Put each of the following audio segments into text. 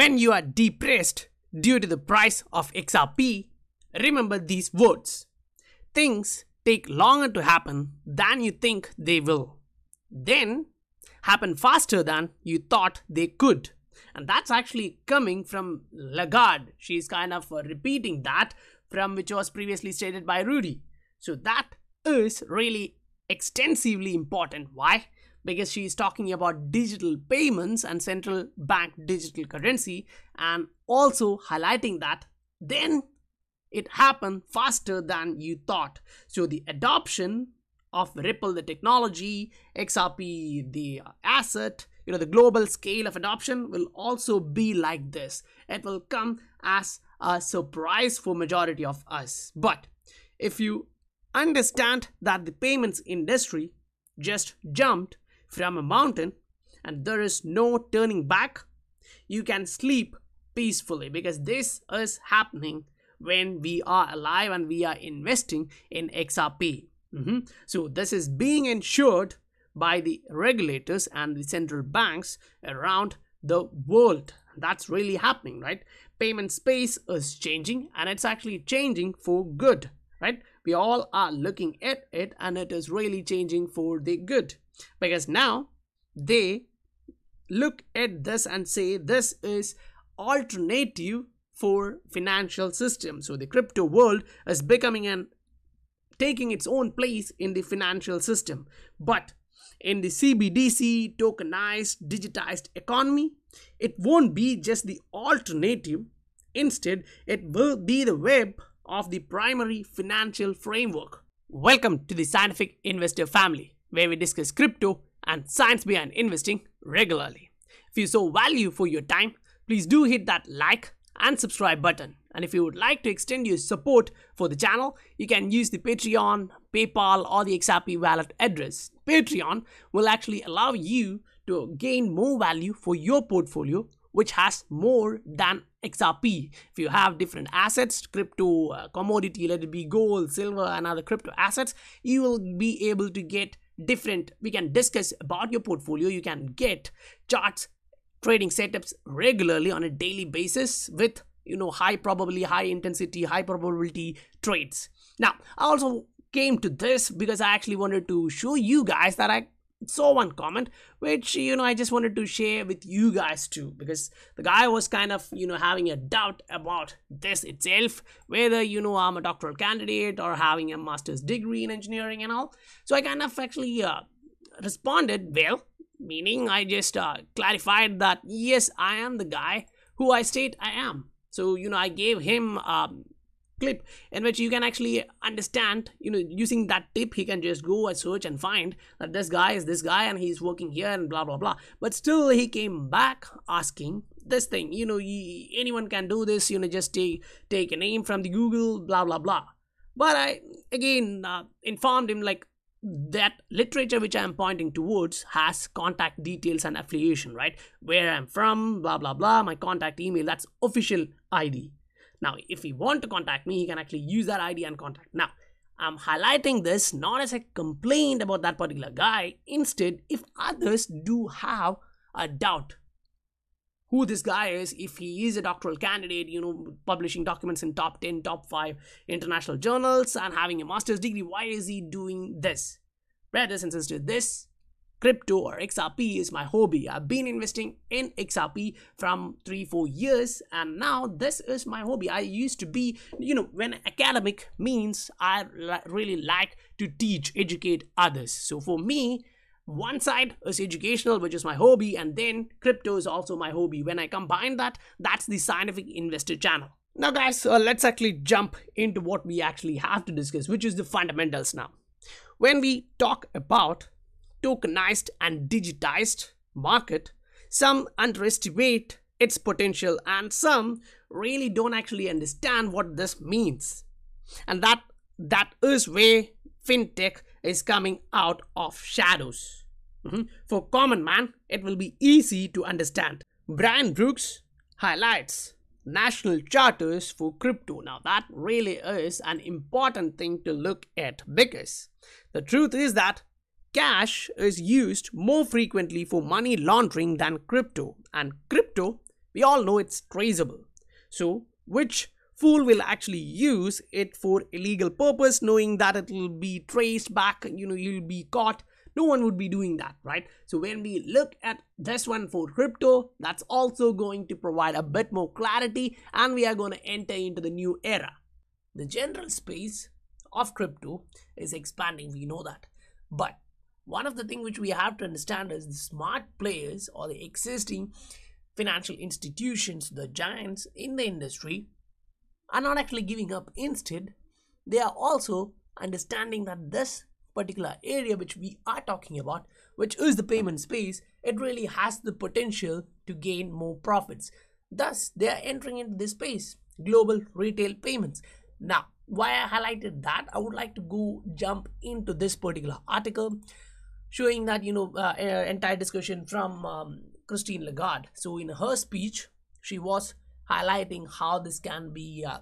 When you are depressed due to the price of XRP, remember these words. Things take longer to happen than you think they will. Then happen faster than you thought they could. And that's actually coming from Lagarde. She's kind of uh, repeating that from which was previously stated by Rudy. So that is really extensively important. Why? because she is talking about digital payments and central bank digital currency and also highlighting that then it happened faster than you thought. So the adoption of Ripple, the technology, XRP, the asset, you know, the global scale of adoption will also be like this. It will come as a surprise for majority of us. But if you understand that the payments industry just jumped from a mountain and there is no turning back, you can sleep peacefully because this is happening when we are alive and we are investing in XRP. Mm -hmm. So this is being ensured by the regulators and the central banks around the world. That's really happening, right? Payment space is changing and it's actually changing for good, right? We all are looking at it and it is really changing for the good. Because now they look at this and say this is alternative for financial system. So the crypto world is becoming and taking its own place in the financial system. But in the CBDC tokenized digitized economy, it won't be just the alternative. Instead, it will be the web of the primary financial framework. Welcome to the Scientific Investor family where we discuss crypto and science behind investing regularly. If you saw value for your time, please do hit that like and subscribe button. And if you would like to extend your support for the channel, you can use the Patreon, PayPal, or the XRP wallet address. Patreon will actually allow you to gain more value for your portfolio, which has more than XRP. If you have different assets, crypto, uh, commodity, let it be gold, silver, and other crypto assets, you will be able to get different we can discuss about your portfolio you can get charts trading setups regularly on a daily basis with you know high probability high intensity high probability trades now i also came to this because i actually wanted to show you guys that i saw one comment which you know i just wanted to share with you guys too because the guy was kind of you know having a doubt about this itself whether you know i'm a doctoral candidate or having a master's degree in engineering and all so i kind of actually uh, responded well meaning i just uh, clarified that yes i am the guy who i state i am so you know i gave him um, clip in which you can actually understand you know using that tip he can just go and search and find that this guy is this guy and he's working here and blah blah blah but still he came back asking this thing you know anyone can do this you know just take take a name from the google blah blah blah but i again uh, informed him like that literature which I'm pointing towards has contact details and affiliation, right? Where I'm from, blah, blah, blah, my contact email, that's official ID. Now, if he want to contact me, he can actually use that ID and contact. Now, I'm highlighting this not as a complaint about that particular guy. Instead, if others do have a doubt who this guy is, if he is a doctoral candidate, you know, publishing documents in top 10, top 5 international journals and having a master's degree, why is he doing this? Brothers and sisters, this crypto or XRP is my hobby. I've been investing in XRP from three, four years, and now this is my hobby. I used to be, you know, when academic means I really like to teach, educate others. So for me, one side is educational, which is my hobby, and then crypto is also my hobby. When I combine that, that's the scientific investor channel. Now, guys, uh, let's actually jump into what we actually have to discuss, which is the fundamentals now. When we talk about tokenized and digitized market, some underestimate its potential and some really don't actually understand what this means. And that that is where fintech is coming out of shadows. Mm -hmm. For common man, it will be easy to understand. Brian Brooks highlights national charters for crypto. Now that really is an important thing to look at because the truth is that Cash is used more frequently for money laundering than crypto, and crypto, we all know it's traceable. So, which fool will actually use it for illegal purpose, knowing that it'll be traced back, you know, you'll be caught. No one would be doing that, right? So, when we look at this one for crypto, that's also going to provide a bit more clarity, and we are going to enter into the new era. The general space of crypto is expanding, we know that. But one of the things which we have to understand is the smart players or the existing financial institutions, the giants in the industry, are not actually giving up. Instead, they are also understanding that this particular area which we are talking about, which is the payment space, it really has the potential to gain more profits. Thus, they are entering into this space, global retail payments. Now, why I highlighted that, I would like to go jump into this particular article showing that you know uh, entire discussion from um, Christine Lagarde. So in her speech, she was highlighting how this can be uh,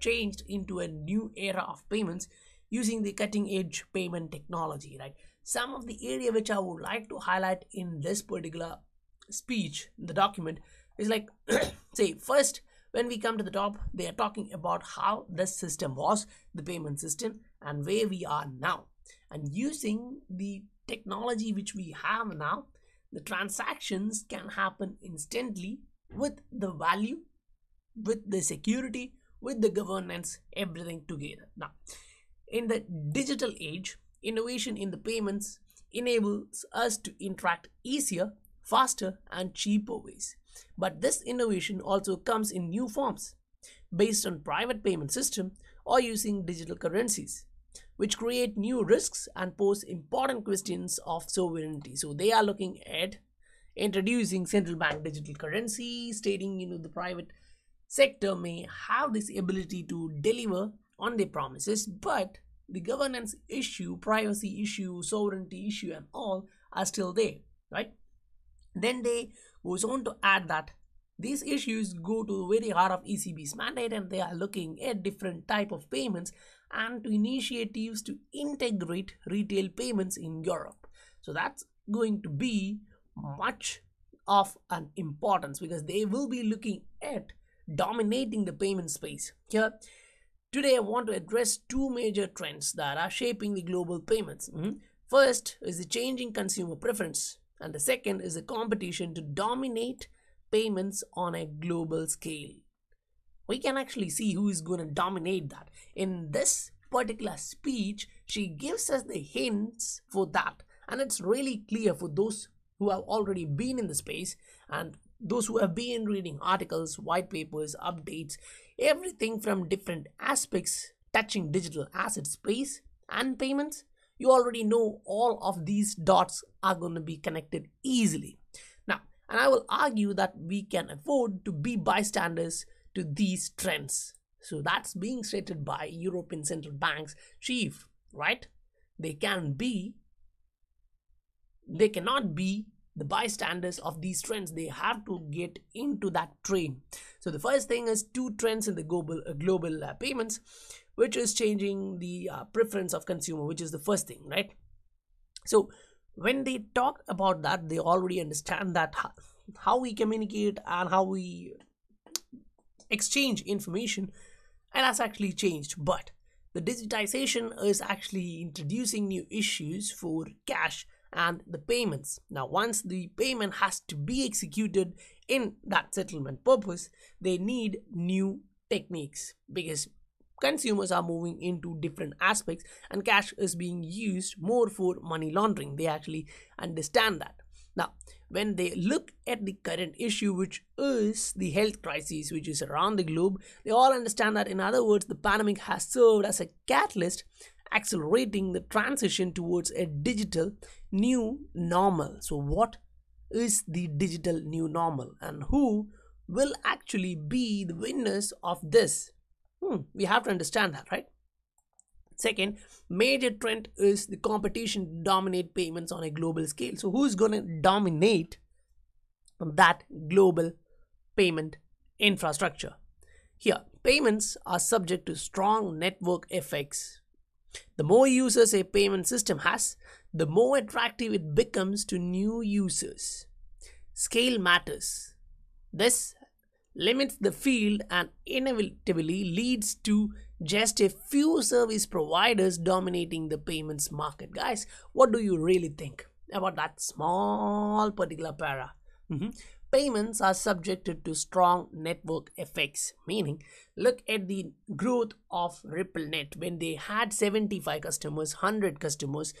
changed into a new era of payments using the cutting edge payment technology. Right. Some of the area which I would like to highlight in this particular speech, the document, is like say first when we come to the top they are talking about how this system was the payment system and where we are now and using the technology which we have now, the transactions can happen instantly with the value, with the security, with the governance, everything together. Now, in the digital age, innovation in the payments enables us to interact easier, faster, and cheaper ways. But this innovation also comes in new forms based on private payment system or using digital currencies which create new risks and pose important questions of sovereignty. So they are looking at introducing central bank digital currency, stating you know the private sector may have this ability to deliver on their promises, but the governance issue, privacy issue, sovereignty issue, and all are still there, right? Then they goes on to add that these issues go to the very heart of ECB's mandate and they are looking at different type of payments and to initiatives to integrate retail payments in Europe. So that's going to be much of an importance because they will be looking at dominating the payment space. Here, today I want to address two major trends that are shaping the global payments. Mm -hmm. First is the changing consumer preference, and the second is the competition to dominate payments on a global scale we can actually see who is going to dominate that. In this particular speech, she gives us the hints for that. And it's really clear for those who have already been in the space and those who have been reading articles, white papers, updates, everything from different aspects touching digital asset space and payments, you already know all of these dots are going to be connected easily. Now, and I will argue that we can afford to be bystanders to these trends. So that's being stated by European central banks chief, right? They can be, they cannot be the bystanders of these trends they have to get into that train so the first thing is two trends in the global uh, global uh, payments which is changing the uh, preference of consumer which is the first thing right so when they talk about that they already understand that how, how we communicate and how we exchange information and that's actually changed but the digitization is actually introducing new issues for cash and the payments. Now, once the payment has to be executed in that settlement purpose, they need new techniques because consumers are moving into different aspects and cash is being used more for money laundering. They actually understand that. Now, when they look at the current issue, which is the health crisis which is around the globe, they all understand that, in other words, the pandemic has served as a catalyst accelerating the transition towards a digital new normal. So, what is the digital new normal and who will actually be the winners of this? Hmm, we have to understand that, right? Second, major trend is the competition dominate payments on a global scale. So who's going to dominate that global payment infrastructure? Here, payments are subject to strong network effects. The more users a payment system has, the more attractive it becomes to new users. Scale matters. This limits the field and inevitably leads to just a few service providers dominating the payments market. Guys, what do you really think about that small particular para? Mm -hmm. Payments are subjected to strong network effects, meaning look at the growth of RippleNet when they had 75 customers, 100 customers.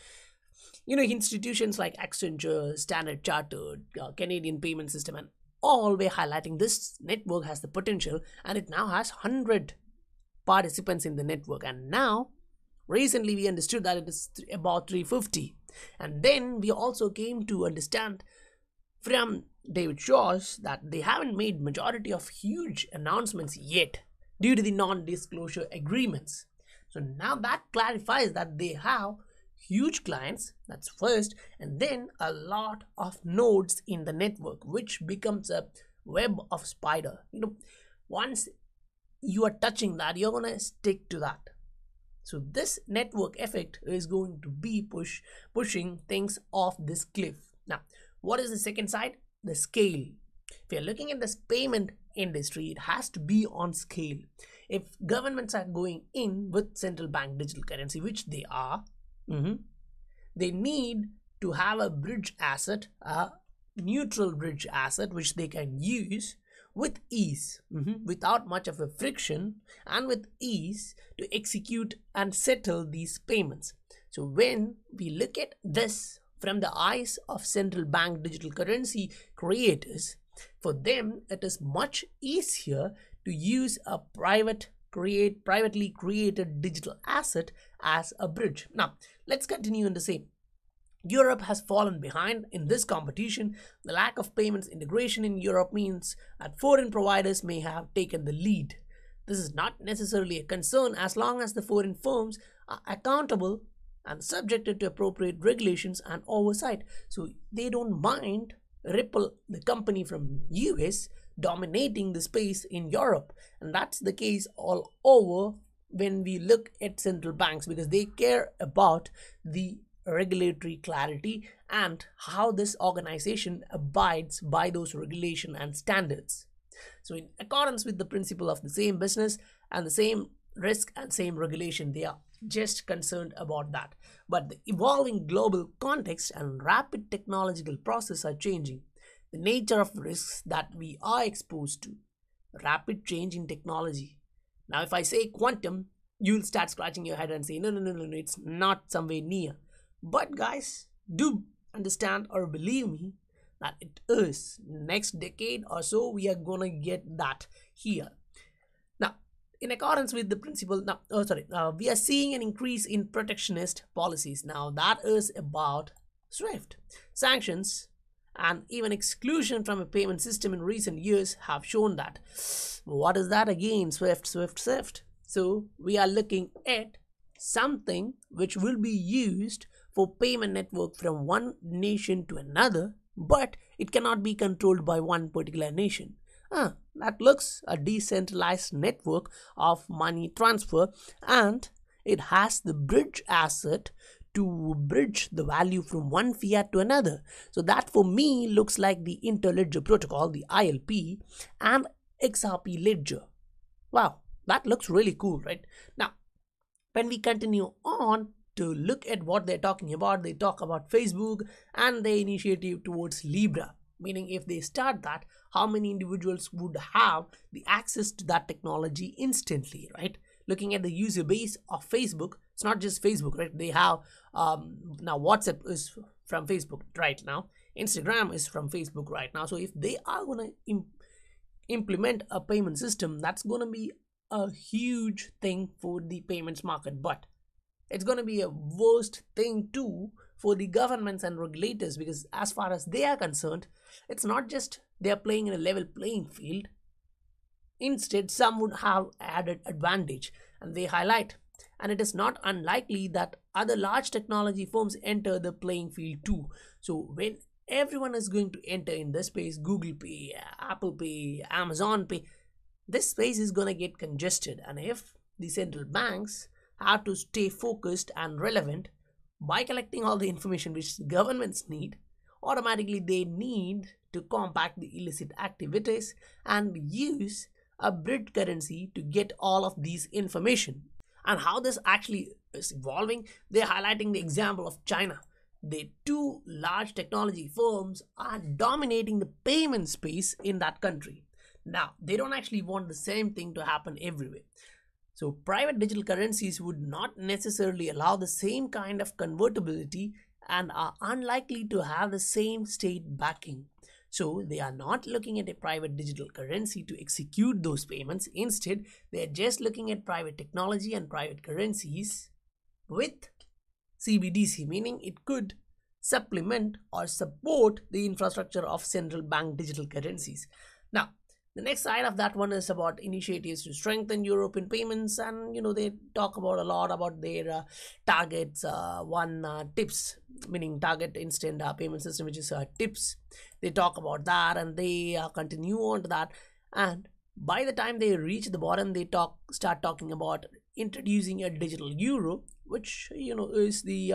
You know, institutions like Accenture, Standard Chartered, uh, Canadian Payment System, and all we're highlighting this network has the potential and it now has 100 participants in the network and now recently we understood that it is about 350 and then we also came to understand from david shaw's that they haven't made majority of huge announcements yet due to the non-disclosure agreements so now that clarifies that they have huge clients that's first and then a lot of nodes in the network which becomes a web of spider you know once you are touching that you're going to stick to that so this network effect is going to be push pushing things off this cliff now what is the second side the scale if you're looking at this payment industry it has to be on scale if governments are going in with central bank digital currency which they are mm -hmm, they need to have a bridge asset a neutral bridge asset which they can use with ease, mm-hmm. without much of a friction, and with ease to execute and settle these payments. So, when we look at this from the eyes of central bank digital currency creators, for them it is much easier to use a private create privately created digital asset as a bridge. Now, let's continue in the same. Europe has fallen behind in this competition. The lack of payments integration in Europe means that foreign providers may have taken the lead. This is not necessarily a concern as long as the foreign firms are accountable and subjected to appropriate regulations and oversight. So they don't mind Ripple, the company from US, dominating the space in Europe. And that's the case all over when we look at central banks because they care about the regulatory clarity and how this organization abides by those regulation and standards. So in accordance with the principle of the same business and the same risk and same regulation, they are just concerned about that. But the evolving global context and rapid technological process are changing the nature of risks that we are exposed to, rapid change in technology. Now, if I say quantum, you'll start scratching your head and say, no, no, no, no, no, it's not somewhere near. But guys, do understand or believe me that it is next decade or so we are gonna get that here. Now, in accordance with the principle, now oh sorry, uh, we are seeing an increase in protectionist policies. Now that is about SWIFT sanctions and even exclusion from a payment system in recent years have shown that. What is that again? SWIFT, SWIFT, SWIFT. So we are looking at something which will be used for payment network from one nation to another, but it cannot be controlled by one particular nation. Ah, that looks a decentralized network of money transfer and it has the bridge asset to bridge the value from one fiat to another. So that for me looks like the interledger protocol, the ILP and XRP ledger. Wow, that looks really cool, right? Now, when we continue on, to look at what they're talking about, they talk about Facebook and the initiative towards Libra. Meaning, if they start that, how many individuals would have the access to that technology instantly, right? Looking at the user base of Facebook, it's not just Facebook, right? They have um, now WhatsApp is from Facebook right now, Instagram is from Facebook right now. So, if they are going to implement a payment system, that's going to be a huge thing for the payments market. But it's going to be a worst thing too for the governments and regulators because as far as they are concerned it's not just they are playing in a level playing field instead some would have added advantage and they highlight and it is not unlikely that other large technology firms enter the playing field too so when everyone is going to enter in this space google pay apple pay amazon pay this space is going to get congested and if the central banks how to stay focused and relevant by collecting all the information which governments need automatically they need to combat the illicit activities and use a Brit currency to get all of these information. And how this actually is evolving, they're highlighting the example of China. The two large technology firms are dominating the payment space in that country. Now, they don't actually want the same thing to happen everywhere. So private digital currencies would not necessarily allow the same kind of convertibility and are unlikely to have the same state backing. So they are not looking at a private digital currency to execute those payments. Instead, they are just looking at private technology and private currencies with CBDC, meaning it could supplement or support the infrastructure of central bank digital currencies. Now, the next side of that one is about initiatives to strengthen european payments and you know they talk about a lot about their uh, targets uh, one uh, tips meaning target instant uh, payment system which is uh, tips they talk about that and they uh, continue on to that and by the time they reach the bottom they talk start talking about introducing a digital euro which you know is the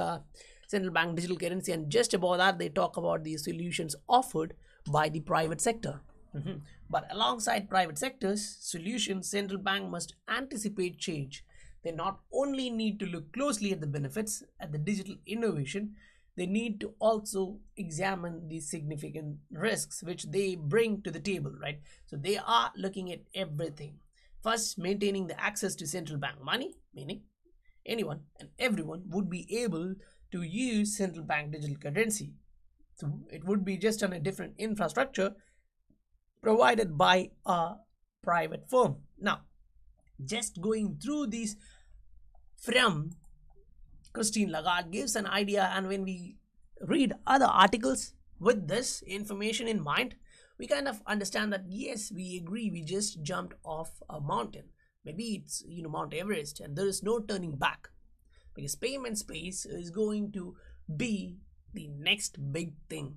central bank digital currency and just about that they talk about the solutions offered by the private sector Mm -hmm. But alongside private sectors solutions, central bank must anticipate change. They not only need to look closely at the benefits at the digital innovation, they need to also examine the significant risks which they bring to the table, right? So they are looking at everything. First, maintaining the access to central bank money, meaning anyone and everyone would be able to use central bank digital currency. So it would be just on a different infrastructure provided by a private firm now just going through these from Christine Lagarde gives an idea and when we read other articles with this information in mind we kind of understand that yes we agree we just jumped off a mountain maybe it's you know Mount Everest and there is no turning back because payment space is going to be the next big thing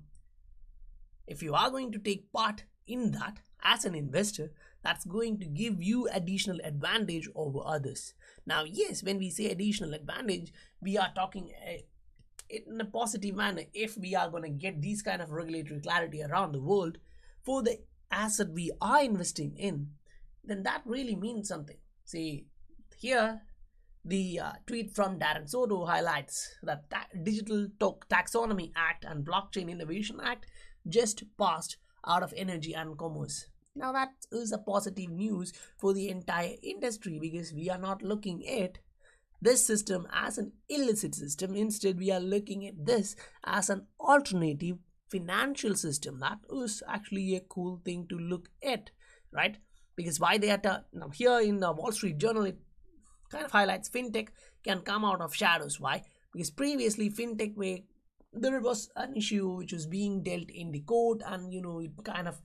if you are going to take part in that as an investor that's going to give you additional advantage over others now yes when we say additional advantage we are talking a, uh, in a positive manner if we are going to get these kind of regulatory clarity around the world for the asset we are investing in then that really means something see here the uh, tweet from Darren Soto highlights that ta Digital Taxonomy Act and Blockchain Innovation Act just passed out of energy and commerce. Now that is a positive news for the entire industry because we are not looking at this system as an illicit system. Instead, we are looking at this as an alternative financial system. That is actually a cool thing to look at, right? Because why they are now here in the Wall Street Journal, it kind of highlights fintech can come out of shadows. Why? Because previously fintech were there was an issue which was being dealt in the court and you know it kind of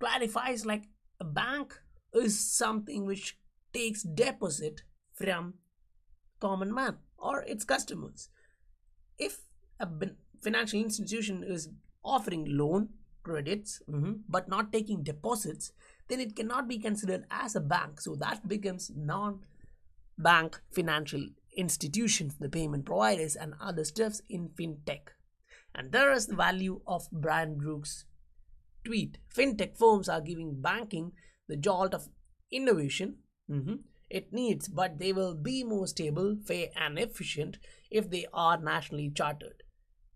clarifies like a bank is something which takes deposit from common man or its customers if a financial institution is offering loan credits mm -hmm. but not taking deposits then it cannot be considered as a bank so that becomes non bank financial institutions, the payment providers, and other stuffs in fintech. And there is the value of Brian Brooks' tweet. Fintech firms are giving banking the jolt of innovation mm-hmm. it needs, but they will be more stable, fair, and efficient if they are nationally chartered.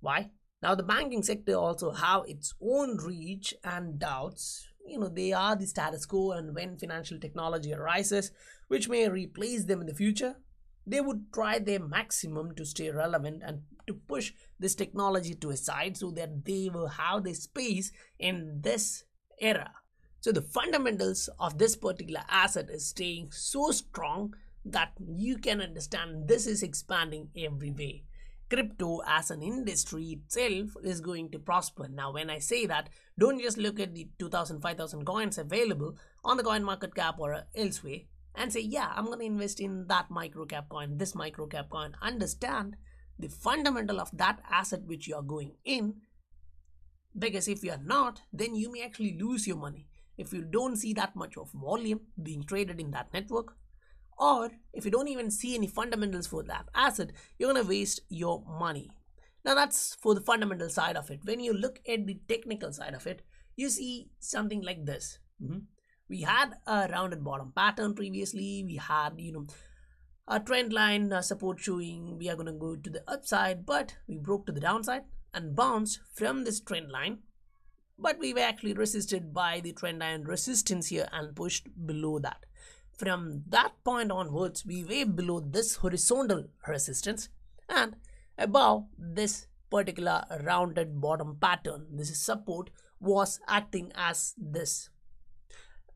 Why? Now, the banking sector also have its own reach and doubts. You know, they are the status quo, and when financial technology arises, which may replace them in the future, they would try their maximum to stay relevant and to push this technology to a side so that they will have the space in this era. So the fundamentals of this particular asset is staying so strong that you can understand this is expanding every way. Crypto as an industry itself is going to prosper. Now, when I say that, don't just look at the 2000, 5000 coins available on the coin market cap or elsewhere and say, yeah, I'm going to invest in that micro cap coin, this micro cap coin. Understand the fundamental of that asset which you are going in. Because if you are not, then you may actually lose your money if you don't see that much of volume being traded in that network. Or if you don't even see any fundamentals for that asset, you're going to waste your money. Now that's for the fundamental side of it. When you look at the technical side of it, you see something like this. Mm -hmm we had a rounded bottom pattern previously we had you know a trend line support showing we are going to go to the upside but we broke to the downside and bounced from this trend line but we were actually resisted by the trend line resistance here and pushed below that from that point onwards we were below this horizontal resistance and above this particular rounded bottom pattern this support was acting as this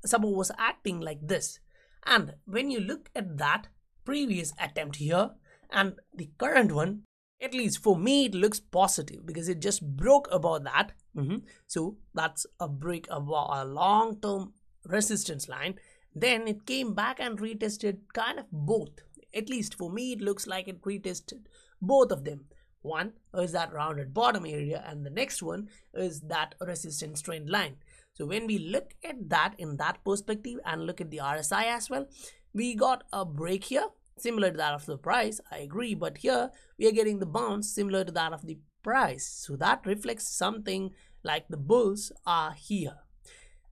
Sabu was acting like this. And when you look at that previous attempt here and the current one, at least for me, it looks positive because it just broke above that. Mm -hmm. So that's a break above a long term resistance line. Then it came back and retested kind of both. At least for me, it looks like it retested both of them. One is that rounded bottom area, and the next one is that resistance trend line. So when we look at that in that perspective and look at the RSI as well, we got a break here similar to that of the price. I agree, but here we are getting the bounce similar to that of the price. So that reflects something like the bulls are here.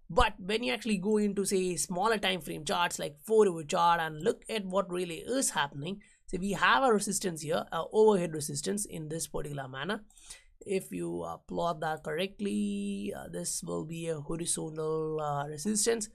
But when you actually go into say smaller time frame charts like 4 hour chart and look at what really is happening, so we have a resistance here, a overhead resistance in this particular manner if you uh, plot that correctly uh, this will be a horizontal uh, resistance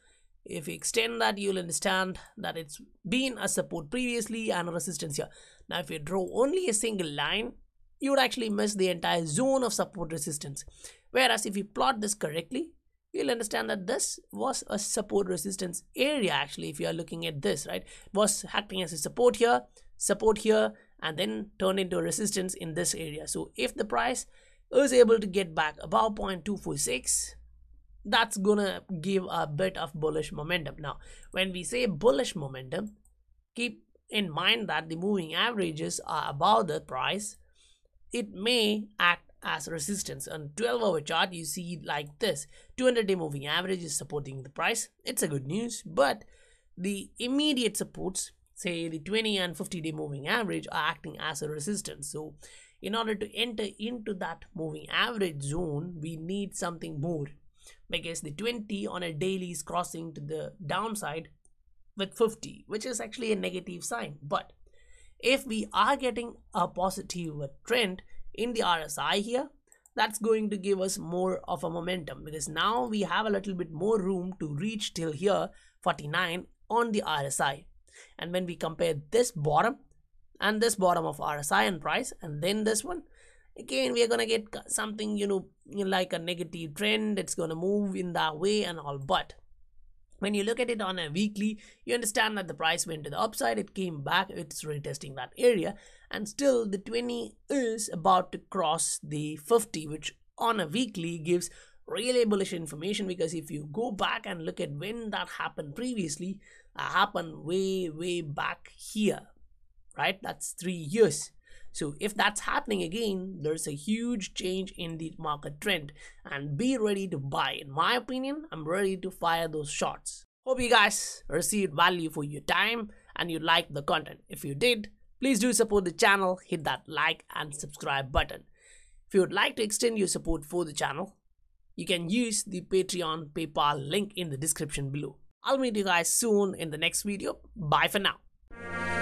if you extend that you'll understand that it's been a support previously and a resistance here now if you draw only a single line you would actually miss the entire zone of support resistance whereas if you plot this correctly you'll understand that this was a support resistance area actually if you are looking at this right was acting as a support here support here and then turn into resistance in this area so if the price is able to get back above 0.246 that's gonna give a bit of bullish momentum now when we say bullish momentum keep in mind that the moving averages are above the price it may act as resistance on 12 hour chart you see like this 200 day moving average is supporting the price it's a good news but the immediate supports say the 20 and 50 day moving average are acting as a resistance so in order to enter into that moving average zone we need something more because the 20 on a daily is crossing to the downside with 50 which is actually a negative sign but if we are getting a positive trend in the RSI here that's going to give us more of a momentum because now we have a little bit more room to reach till here 49 on the RSI and when we compare this bottom and this bottom of RSI and price and then this one again we are gonna get something you know like a negative trend it's gonna move in that way and all but when you look at it on a weekly you understand that the price went to the upside it came back it's retesting that area and still the 20 is about to cross the 50 which on a weekly gives really bullish information because if you go back and look at when that happened previously that happened way way back here right that's three years so if that's happening again there's a huge change in the market trend and be ready to buy in my opinion i'm ready to fire those shots hope you guys received value for your time and you liked the content if you did please do support the channel hit that like and subscribe button if you would like to extend your support for the channel you can use the Patreon PayPal link in the description below. I'll meet you guys soon in the next video. Bye for now.